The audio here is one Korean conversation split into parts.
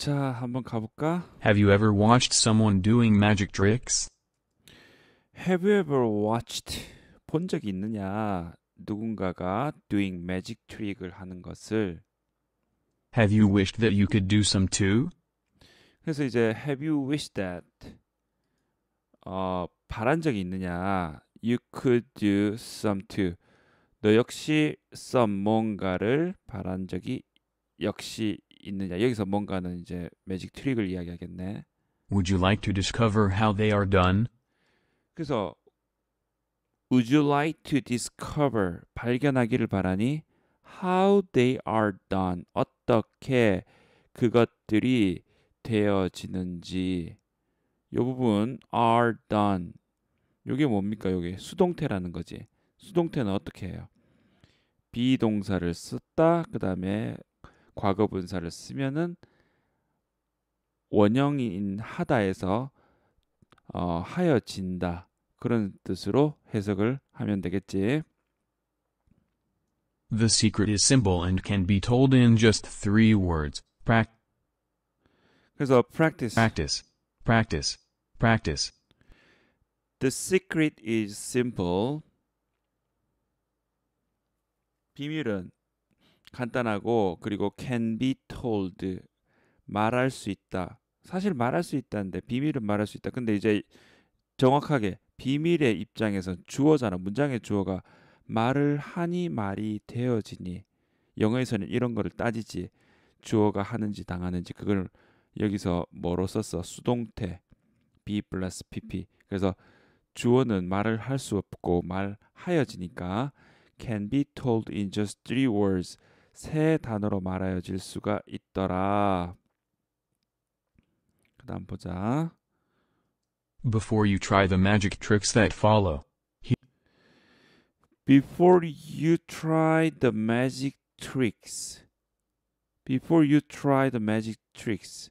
자, 한번 가볼까? Have you ever watched someone doing magic tricks? Have you ever watched 본 적이 있느냐? 누군가가 doing magic trick을 하는 것을 Have you wished that you could do some too? 그래서 이제 have you wished that 어, 바란 적이 있느냐? You could do some too. 너 역시 some 뭔가를 바란 적이 역시 있느냐. 여기서 뭔가는 이제 매직 트릭을 이야기하겠네. Would you like to discover how they are done? 그래서 Would you like to discover 발견하기를 바라니 how they are done 어떻게 그것들이 되어지는지 요 부분 are done 요게 뭡니까 요게 수동태라는 거지 수동태는 어떻게 해요 비동사를 썼다 그 다음에 과거 분사를 쓰면은 원형인 하다에서 어, 하여진다 그런 뜻으로 해석을 하면 되겠지. The secret is simple and can be told in just three words. Prac. 그래서 practice. Practice. Practice. Practice. The secret is simple. 비밀은 간단하고 그리고 can be told 말할 수 있다. 사실 말할 수 있다는데 비밀은 말할 수 있다. 근데 이제 정확하게 비밀의 입장에서 주어잖아. 문장의 주어가 말을 하니 말이 되어지니 영어에서는 이런 거를 따지지. 주어가 하는지 당하는지 그걸 여기서 뭐로 썼어? 수동태 be 플러스 pp. 그래서 주어는 말을 할 수 없고 말하여지니까 can be told in just three words. 세 단어로 말하여질 수가 있더라. 그다음 보자. Before you try the magic tricks that follow. Before you try the magic tricks. Before you try the magic tricks.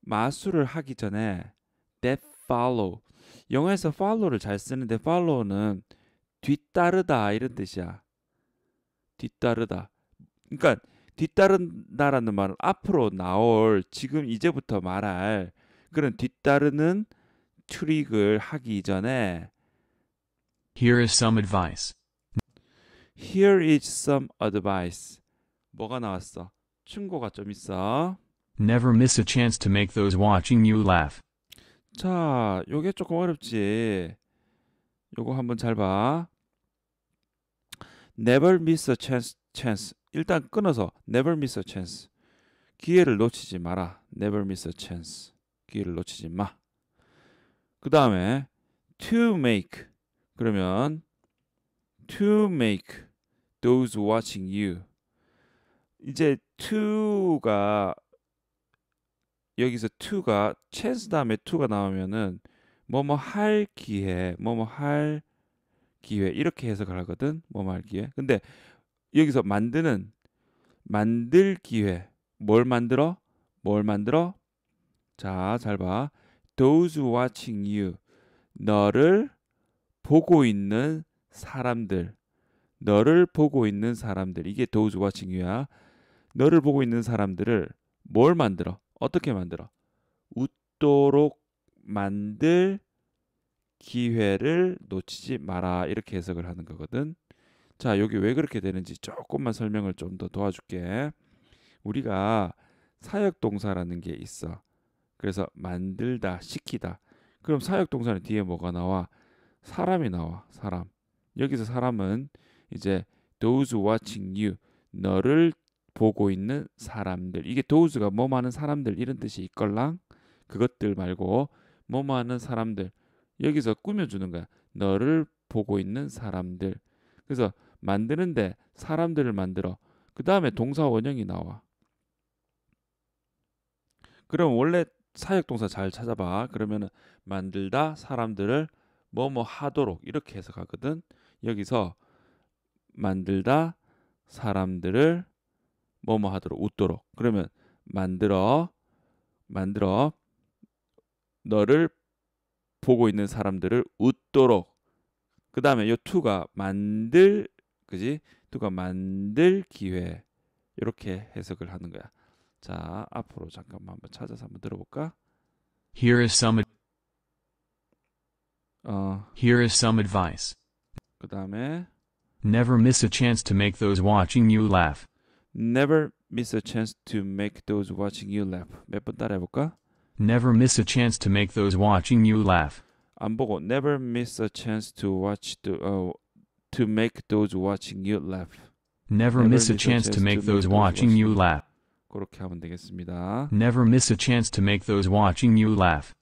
마술을 하기 전에 that follow. 영어에서 follow를 잘 쓰는데 follow는 뒤따르다 이런 뜻이야. 뒤따르다. 그러니까 뒤따른다라는 말은 앞으로 나올 지금 이제부터 말할 그런 뒤따르는 트릭을 하기 전에 Here is some advice. Here is some advice. 뭐가 나왔어? 충고가 좀 있어. Never miss a chance to make those watching you laugh. 자, 요게 조금 어렵지. 요거 한번 잘 봐. Never miss a chance chance 일단 끊어서 never miss a chance. 기회를 놓치지 마라. never miss a chance. 기회를 놓치지 마. 그 다음에 to make 그러면 to make those watching you 이제 to가 여기서 to가 chance 다음에 to가 나오면은 뭐 뭐 할 기회, 뭐 뭐 할 기회 이렇게 해석을 하거든. 뭐뭐 할 기회. 근데 여기서 만드는 만들 기회 뭘 만들어? 뭘 만들어? 자, 잘 봐. Those watching you 너를 보고 있는 사람들 너를 보고 있는 사람들 이게 those watching you야. 너를 보고 있는 사람들을 뭘 만들어? 어떻게 만들어? 웃도록 만들 기회를 놓치지 마라 이렇게 해석을 하는 거거든. 자, 여기 왜 그렇게 되는지 조금만 설명을 좀 더 도와줄게. 우리가 사역 동사라는 게 있어. 그래서 만들다, 시키다. 그럼 사역 동사는 뒤에 뭐가 나와? 사람이 나와. 사람. 여기서 사람은 이제 those watching you 너를 보고 있는 사람들. 이게 those가 뭐 많은 사람들 이런 뜻이 있걸랑 그것들 말고 뭐 많은 사람들 여기서 꾸며주는 거야. 너를 보고 있는 사람들. 그래서 만드는데 사람들을 만들어. 그 다음에 음. 동사 원형이 나와. 그럼 원래 사역 동사 잘 찾아봐. 그러면은 만들다 사람들을 뭐뭐 뭐 하도록 이렇게 해석하거든. 여기서 만들다 사람들을 뭐뭐 뭐 하도록 웃도록. 그러면 만들어 만들어 너를 보고 있는 사람들을 웃도록. 그 다음에 요투가 만들 그지? 누가 만들 기회 이렇게 해석을 하는 거야. 자, 앞으로 잠깐만 한번 찾아서 한번 들어볼까? Here is some 어, Here is some advice. Never miss a chance to make those watching you laugh. Never miss a chance to make those watching you laugh. 몇번 따라해 Never miss a chance to make those watching you laugh. 안 보고 never miss a chance to watch the to make those watching you laugh. Never miss a chance to make those watching you laugh. 그렇게 하면 되겠습니다. Never miss a chance to make those watching you laugh.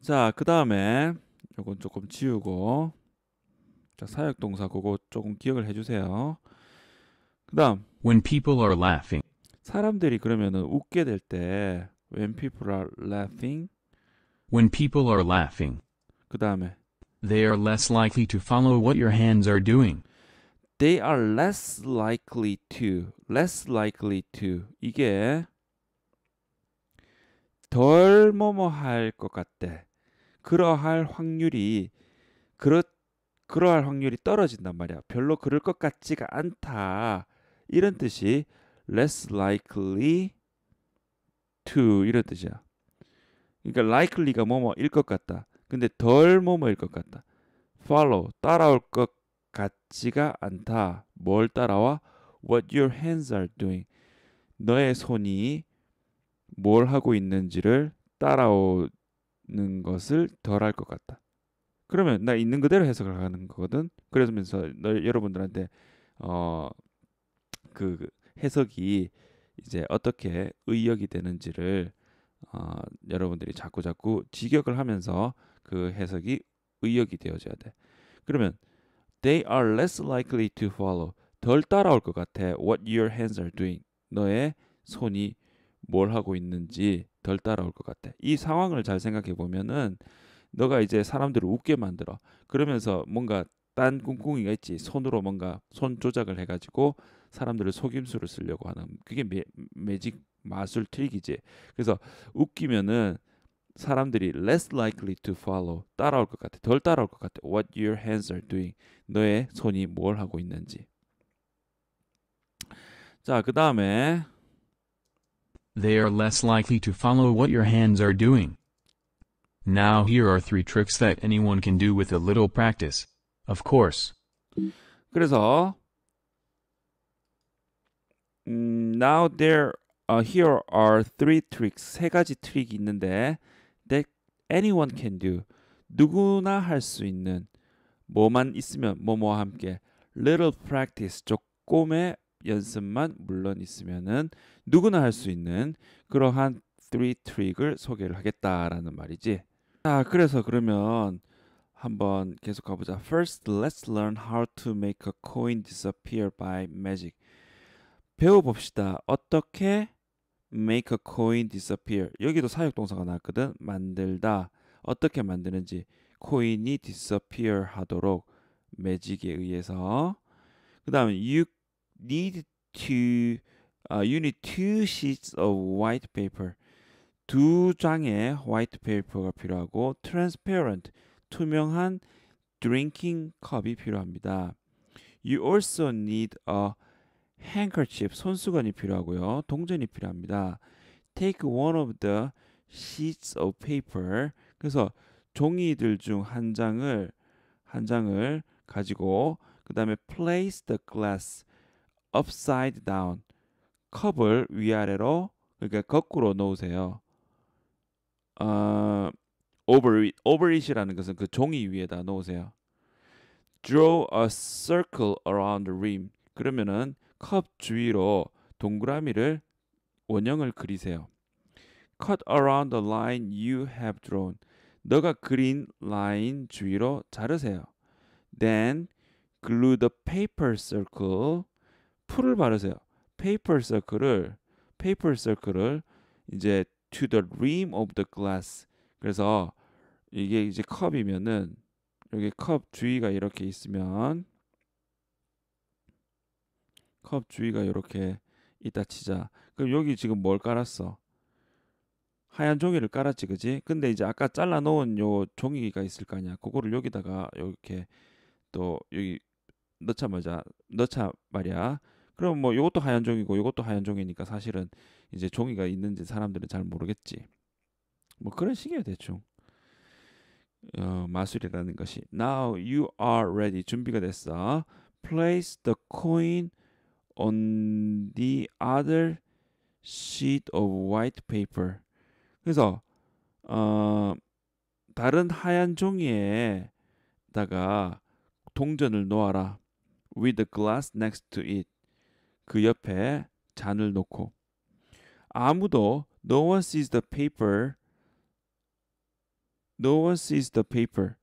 자, 그다음에 요건 조금 지우고 자, 사역 동사 그거 조금 기억을 해 주세요. 그다음 when people are laughing 사람들이 그러면은 웃게 될 때 when people are laughing when people are laughing 그다음에 They are less likely to follow what your hands are doing. They are less likely to, less likely to. 이게 덜 뭐뭐 할 것 같대. 그러할 확률이 그렇 그러할 확률이 떨어진단 말이야. 별로 그럴 것 같지가 않다. 이런 뜻이 less likely to 이런 뜻이야. 그러니까 likely가 뭐뭐일 것 같다. 근데 덜 머무일 것 같다. follow 따라올 것 같지가 않다. 뭘 따라와? What your hands are doing. 너의 손이 뭘 하고 있는지를 따라오는 것을 덜 할 것 같다. 그러면 나 있는 그대로 해석을 하는 거거든. 그러면서 너, 여러분들한테 어 그 해석이 이제 어떻게 의역이 되는지를 어, 여러분들이 자꾸 자꾸 직역을 하면서 그 해석이 의역이 되어져야 돼. 그러면 they are less likely to follow 덜 따라올 것 같아. What your hands are doing 너의 손이 뭘 하고 있는지 덜 따라올 것 같아. 이 상황을 잘 생각해 보면은 너가 이제 사람들을 웃게 만들어. 그러면서 뭔가 딴 꿍꿍이가 있지. 손으로 뭔가 손 조작을 해가지고 사람들을 속임수를 쓰려고 하는 그게 매, 매직 마술 트릭이지. 그래서 웃기면은 사람들이 less likely to follow 따라올 것 같아. 덜 따라올 것 같아. What your hands are doing. 너의 손이 뭘 하고 있는지. 자, 그 다음에 They are less likely to follow what your hands are doing. Now here are three tricks that anyone can do with a little practice. Of course. 그래서 now there uh, here are three tricks 세 가지 트릭이 있는데 that anyone can do 누구나 할 수 있는 뭐만 있으면 뭐뭐와 함께 little practice 조금의 연습만 물론 있으면은 누구나 할 수 있는 그러한 three trick을 소개를 하겠다라는 말이지. 자, 그래서 그러면 한번 계속 가보자. First, let's learn how to make a coin disappear by magic. 배워봅시다. 어떻게 make a coin disappear. 여기도 사역 동사가 나왔거든. 만들다. 어떻게 만드는지 코인이 disappear 하도록 매직에 의해서 그다음에 you need to uh, you need two sheets of white paper. 두 장의 white paper가 필요하고 transparent 투명한 drinking 컵이 필요합니다. You also need a handkerchief 손수건이 필요하고요. 동전이 필요합니다. take one of the sheets of paper 그래서 종이들 중 한 장을 한 장을 가지고 그다음에 place the glass upside down 컵을 위아래로 그러니까 거꾸로 놓으세요. 어, over it, over it이라는 것은 그 종이 위에다 놓으세요. Draw a circle around the rim. 그러면은 컵 주위로 동그라미를 원형을 그리세요. Cut around the line you have drawn. 너가 그린 라인 주위로 자르세요. Then glue the paper circle. 풀을 바르세요. paper circle을 paper circle을 이제 to the rim of the glass. 그래서 이게 이제 컵이면은 여기 컵 주위가 이렇게 있으면 컵 주위가 이렇게 있다 치자. 그럼 여기 지금 뭘 깔았어? 하얀 종이를 깔았지, 그지? 근데 이제 아까 잘라 놓은 요 종이가 있을 거 아니야. 그거를 여기다가 이렇게 또 여기 넣자마자 넣자 말이야. 그럼 뭐 이것도 하얀 종이고 이것도 하얀 종이니까 사실은 이제 종이가 있는지 사람들은 잘 모르겠지. 뭐 그런 식이에요 대충. 어, 마술이라는 것이. Now you are ready. 준비가 됐어. Place the coin on the other sheet of white paper. 그래서 어, 다른 하얀 종이에다가 동전을 놓아라. with a glass next to it. 그 옆에 잔을 놓고 아무도 no one sees the paper. no one sees the paper.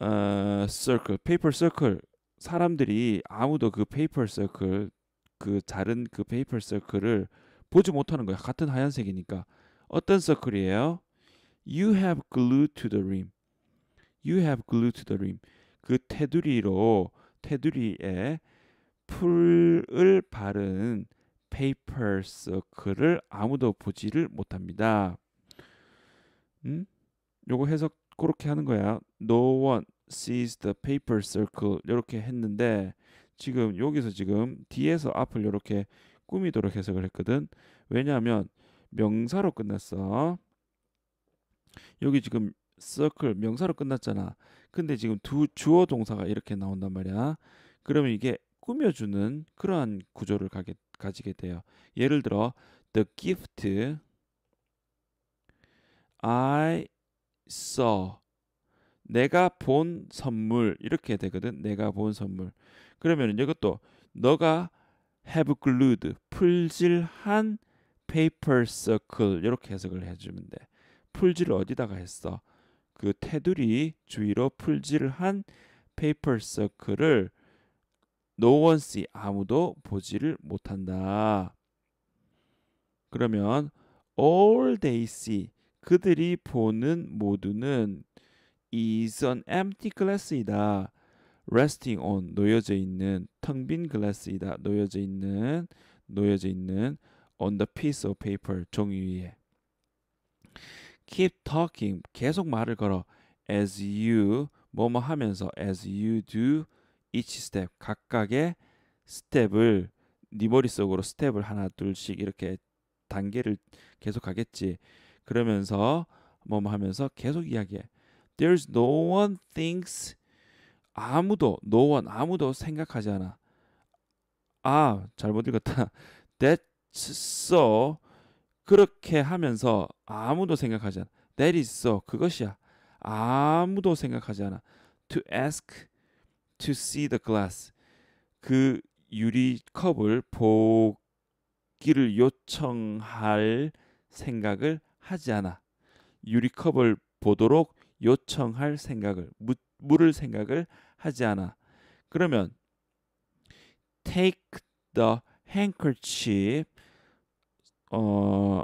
어, circle, paper circle 사람들이 아무도 그 페이퍼 서클 그 자른 그 페이퍼 서클을 보지 못하는 거야. 같은 하얀색이니까. 어떤 서클이에요? You have glued to the rim. You have g l u e to the rim. 그 테두리로 테두리에 풀을 바른 페이퍼 서클을 아무도 보지를 못합니다. 음? 요거 해석 그렇게 하는 거야. No one, sees the paper circle 이렇게 했는데 지금 여기서 지금 뒤에서 앞을 이렇게 꾸미도록 해석을 했거든. 왜냐하면 명사로 끝났어. 여기 지금 circle 명사로 끝났잖아. 근데 지금 두 주어 동사가 이렇게 나온단 말이야. 그러면 이게 꾸며주는 그러한 구조를 가게, 가지게 돼요. 예를 들어 the gift I saw 내가 본 선물 이렇게 되거든. 내가 본 선물. 그러면 이것도 너가 have glued 풀질한 페이퍼 e r c 이렇게 해석을 해주면 돼. 풀질을 어디다가 했어? 그 테두리 주위로 풀질한 페이퍼 e r c i r c l no one see 아무도 보지를 못한다. 그러면 all they see 그들이 보는 모두는 is an empty glass이다. resting on 놓여져 있는 텅빈 글라스이다. 놓여져 있는 놓여져 있는 on the piece of paper 종이 위에 keep talking 계속 말을 걸어 as you 뭐뭐 하면서 as you do each step 각각의 스텝을 네 머릿속으로 스텝을 하나 둘씩 이렇게 단계를 계속 하겠지 그러면서 뭐뭐 하면서 계속 이야기해 There's no one thinks 아무도 no one 아무도 생각하지 않아. 아 잘못 읽었다. That's so 그렇게 하면서 아무도 생각하지 않아. That is so 그것이야. 아무도 생각하지 않아. To ask to see the glass 그 유리 컵을 보기를 요청할 생각을 하지 않아. 유리 컵을 보도록 요청할 생각을 묻, 물을 생각을 하지 않아. 그러면 take the handkerchief 어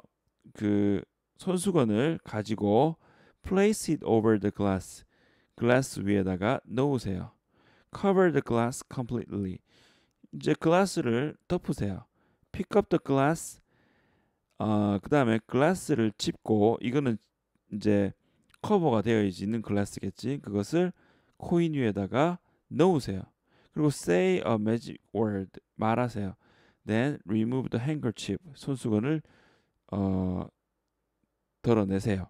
그 손수건을 가지고 place it over the glass 글라스 위에다가 놓으세요. cover the glass completely 이제 글라스를 덮으세요. pick up the glass 어, 그 다음에 글라스를 짚고 이거는 이제 커버가 되어 있는 글라스겠지. 그것을 코인 위에다가 넣으세요. 그리고 say a magic word 말하세요. Then remove the handkerchief 손수건을 어, 덜어내세요.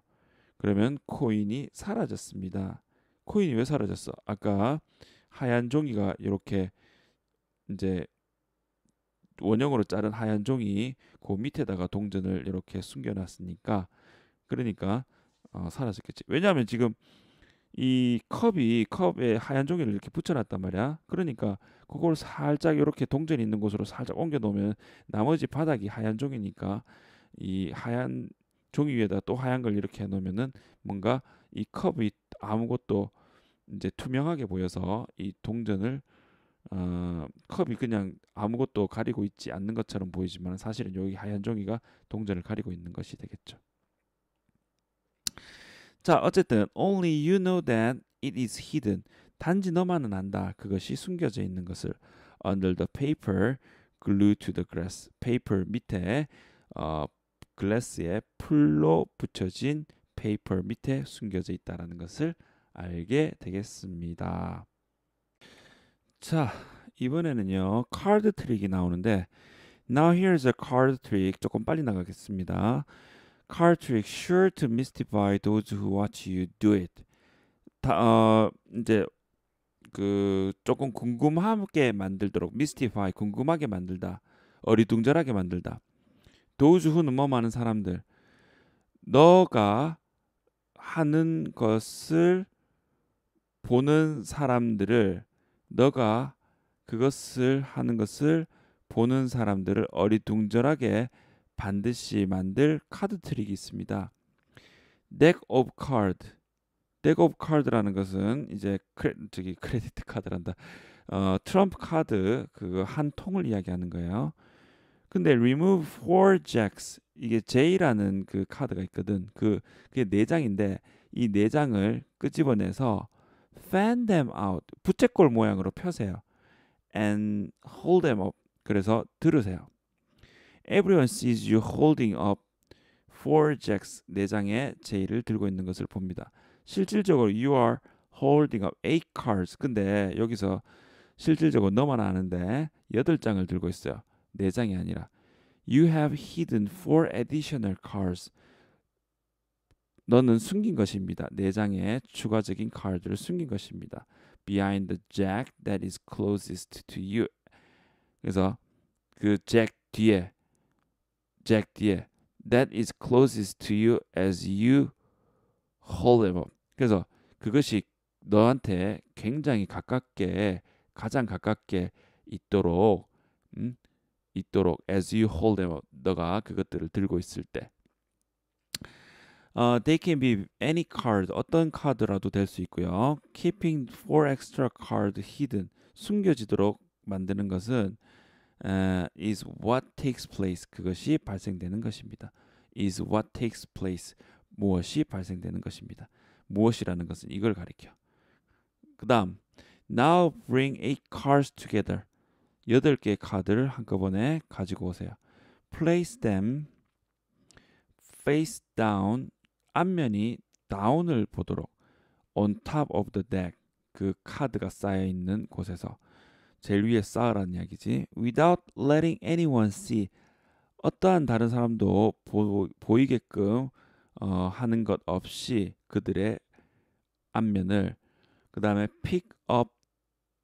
그러면 코인이 사라졌습니다. 코인이 왜 사라졌어? 아까 하얀 종이가 이렇게 이제 원형으로 자른 하얀 종이 그 밑에다가 동전을 이렇게 숨겨놨으니까 그러니까 어, 사라졌겠지. 왜냐하면 지금 이 컵이 컵에 하얀 종이를 이렇게 붙여놨단 말이야. 그러니까 그걸 살짝 이렇게 동전 있는 곳으로 살짝 옮겨 놓으면 나머지 바닥이 하얀 종이니까 이 하얀 종이 위에다 또 하얀 걸 이렇게 해 놓으면은 뭔가 이 컵이 아무것도 이제 투명하게 보여서 이 동전을 어, 컵이 그냥 아무것도 가리고 있지 않는 것처럼 보이지만 사실은 여기 하얀 종이가 동전을 가리고 있는 것이 되겠죠. 자, 어쨌든 only you know that it is hidden. 단지 너만은 안다. 그것이 숨겨져 있는 것을 under the paper glued to the glass. paper 밑에 어 글래스에 풀로 붙여진 페이퍼 밑에 숨겨져 있다라는 것을 알게 되겠습니다. 자, 이번에는요. 카드 트릭이 나오는데 now here's a card trick 조금 빨리 나가겠습니다. card trick sure to mystify those who watch you do it. 다, 어, 이제 그 조금 궁금하게 만들도록 mystify 궁금하게 만들다. 어리둥절하게 만들다. those who는 뭐 많은 사람들. 너가 하는 것을 보는 사람들을 너가 그것을 하는 것을 보는 사람들을 어리둥절하게 반드시 만들 카드 트릭이 있습니다. deck of card. deck of card라는 것은 이제 크레, 저기 크레디 카드란다. 어, 트럼프 카드 그 한 통을 이야기하는 거예요. 근데 remove four jacks 이게 J라는 그 카드가 있거든. 그 그게 네 장인데 이 네 장을 끄집어내서 fan them out 부채꼴 모양으로 펴세요. and hold them up 그래서 들으세요. Everyone sees you holding up four jacks 네 장의 제의를 들고 있는 것을 봅니다. 실질적으로 you are holding up eight cards. 근데 여기서 실질적으로 너만 아는데 여덟 장을 들고 있어요. 네 장이 아니라 you have hidden four additional cards. 너는 숨긴 것입니다. 네 장의 추가적인 카드를 숨긴 것입니다. behind the jack that is closest to you. 그래서 그 잭 뒤에 Jack D의 That is closest to you as you hold it up. 그래서 그것이 너한테 굉장히 가깝게 가장 가깝게 있도록 음, 있도록 as you hold them up 너가 그것들을 들고 있을 때 uh, they can be any card 어떤 카드라도 될 수 있고요 keeping four extra card hidden 숨겨지도록 만드는 것은 uh, is what takes place 그것이 발생되는 것입니다. is what takes place 무엇이 발생되는 것입니다. 무엇이라는 것은 이걸 가리켜. 그다음 now bring eight cars together 여덟 개의 카드를 한꺼번에 가지고 오세요. place them face down 앞면이 down을 보도록 on top of the deck 그 카드가 쌓여 있는 곳에서 제일 위에 쌓으라는 이야기지. Without letting anyone see 어떠한 다른 사람도 보, 보이게끔 어, 하는 것 없이 그들의 안면을 그 다음에 pick up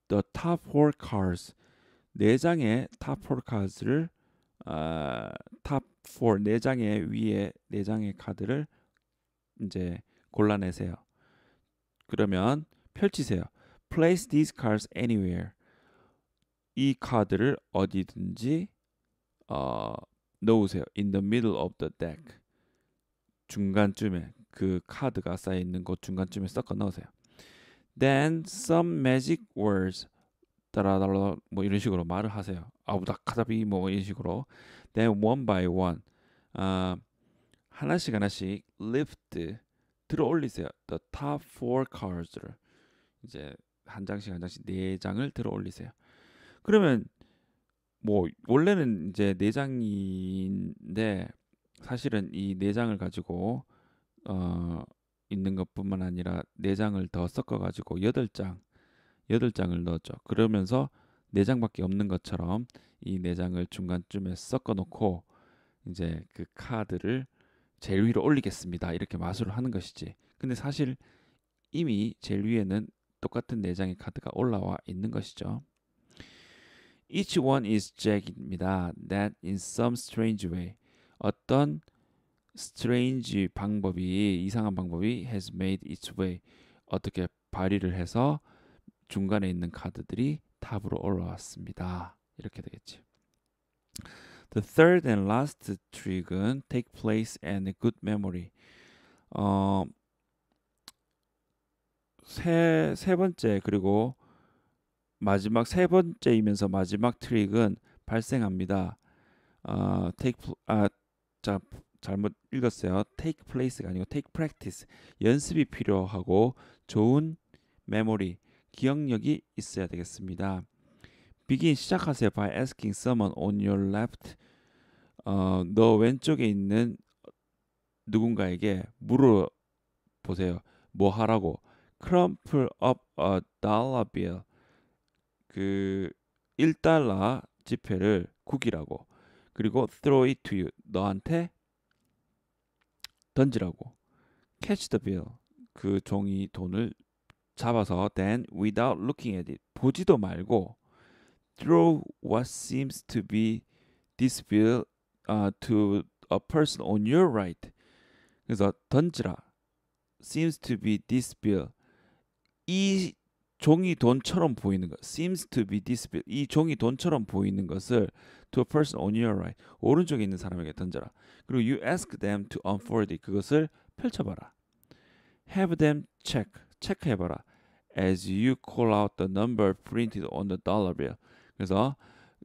the top four cards 네 장의 top four cards를 어, top four 네 장의 위에 네 장의 카드를 이제 골라내세요. 그러면 펼치세요. Place these cards anywhere. 이 카드를 어디든지 어, 놓으세요. In the middle of the deck. 중간쯤에 그 카드가 쌓여 있는 곳 중간쯤에 섞어 넣으세요. Then some magic words 따라달라 뭐 이런 식으로 말을 하세요. 아우다카다비 뭐 이런 식으로. Then one by one 어, 하나씩 하나씩 lift 들어 올리세요. The top four cards를 이제 한 장씩 한 장씩 네 장을 들어 올리세요. 그러면 뭐 원래는 이제 내장인데 사실은 이 내장을 가지고 어 있는 것뿐만 아니라 내장을 더 섞어 가지고 여덟 장 여덟 장을 넣었죠. 그러면서 내장밖에 없는 것처럼 이 내장을 중간쯤에 섞어 놓고 이제 그 카드를 제일 위로 올리겠습니다. 이렇게 마술을 하는 것이지. 근데 사실 이미 제일 위에는 똑같은 내장의 카드가 올라와 있는 것이죠. Each one is Jack입니다. That in some strange way. 어떤 strange 방법이 이상한 방법이 has made its way. 어떻게 발휘를 해서 중간에 있는 카드들이 탑으로 올라왔습니다. 이렇게 되겠지. The third and last trick은 take place and good memory. 어, 세, 세 번째 그리고 마지막 세 번째이면서 마지막 트릭은 발생합니다. 아, take 아, 자, 잘못 읽었어요. take place가 아니고 take practice. 연습이 필요하고 좋은 메모리, 기억력이 있어야 되겠습니다. begin 시작하세요. by asking someone on your left 어, 너 왼쪽에 있는 누군가에게 물어 보세요. 뭐 하라고? crumple up a dollar bill. 그 1달러 지폐를 국기라고 그리고 throw it to you 너한테 던지라고 catch the bill 그 종이 돈을 잡아서 then without looking at it 보지도 말고 throw what seems to be this bill uh, to a person on your right 그래서 던지라 seems to be this bill 이 종이 돈처럼 보이는 것 seems to be disappeared 이 종이 돈처럼 보이는 것을 to a person on your right 오른쪽에 있는 사람에게 던져라 그리고 you ask them to unfold it 그것을 펼쳐봐라 have them check 체크해봐라 as you call out the number printed on the dollar bill 그래서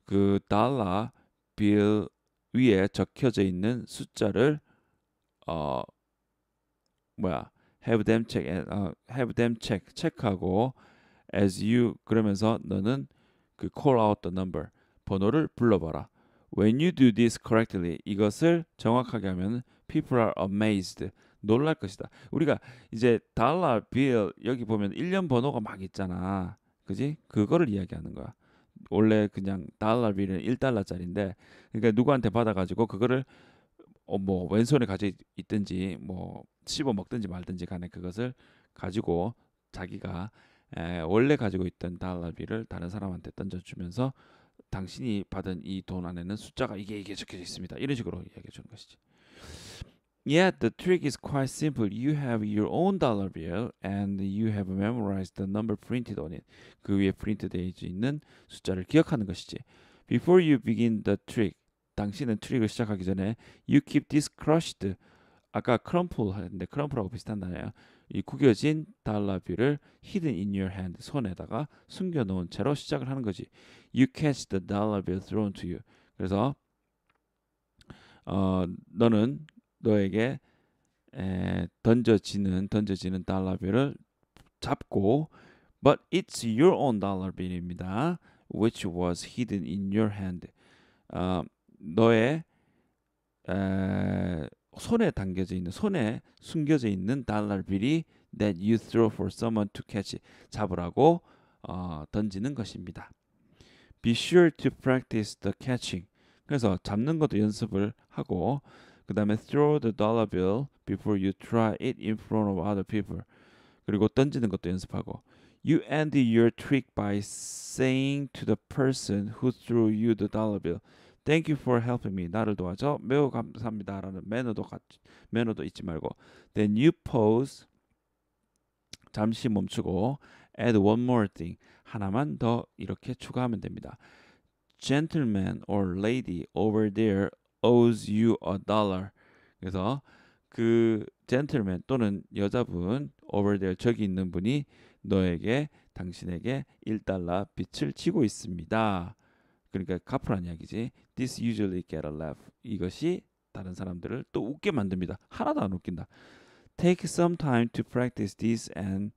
그 달러 빌 위에 적혀져 있는 숫자를 어 뭐야 have them check 어, have them check 체크하고 as you 그러면서 너는 그 call out the number 번호를 불러봐라. When you do this correctly 이것을 정확하게 하면 people are amazed 놀랄 것이다. 우리가 이제 달러 빌 여기 보면 1년 번호가 막 있잖아. 그지? 그거를 이야기하는 거야. 원래 그냥 달러 빌은 1달러짜리인데 그러니까 누구한테 받아 가지고 그거를 어, 뭐 왼손에 가지고 있든지 뭐 씹어 먹든지 말든지 간에 그것을 가지고 자기가 에, 원래 가지고 있던 달러비를 다른 사람한테 던져주면서 당신이 받은 이 돈 안에는 숫자가 이게 이게 적혀져 있습니다. 이런 식으로 이야기해 주는 것이지. Yet the trick is quite simple. You have your own dollar bill and you have memorized the number printed on it. 그 위에 프린트되어 있는 숫자를 기억하는 것이지. Before you begin the trick, 당신은 트릭을 시작하기 전에 you keep this crushed. 아까 crumple 했는데 crumple하고 비슷한 단어예요. 이 구겨진 달러뷰를 hidden in your hand 손에다가 숨겨 놓은 채로 시작을 하는 거지. You catch the dollar bill thrown to you. 그래서 어 너는 너에게 에, 던져지는 던져지는 달러뷰를 잡고 but it's your own dollar bill입니다. which was hidden in your hand. 어 너의 에, 손에 당겨져 있는 손에 숨겨져 있는 달러 빌이 that you throw for someone to catch 잡으라고 어, 던지는 것입니다. Be sure to practice the catching. 그래서 잡는 것도 연습을 하고 그 다음에 throw the dollar bill before you try it in front of other people. 그리고 던지는 것도 연습하고 You end your trick by saying to the person who threw you the dollar bill. Thank you for helping me. 나를 도와줘. 매우 감사합니다라는 매너도 매너도 잊지 말고. Then you pause. 잠시 멈추고 add one more thing. 하나만 더 이렇게 추가하면 됩니다. Gentleman or lady over there owes you a dollar. 그래서 그 gentleman 또는 여자분 over there 저기 있는 분이 너에게 당신에게 1달러 빚을 지고 있습니다. 그러니까 카프란 이야기지. This usually get a laugh. 이것이 다른 사람들을 또 웃게 만듭니다. 하나도 안 웃긴다. Take some time to practice this and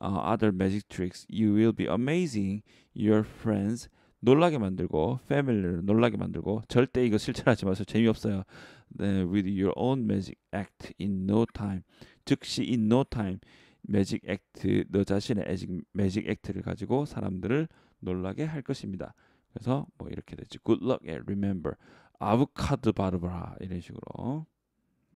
uh, other magic tricks. You will be amazing your friends. 놀라게 만들고 패밀리를 놀라게 만들고 절대 이거 실천하지 마세요. 재미없어요. 네, with your own magic act in no time. 즉시 in no time 매직 액트 너 자신의 매직, 매직 액트를 가지고 사람들을 놀라게 할 것입니다. 그래서 뭐 이렇게 되지. Good luck and remember. 아보카드 바르브라 이런 식으로.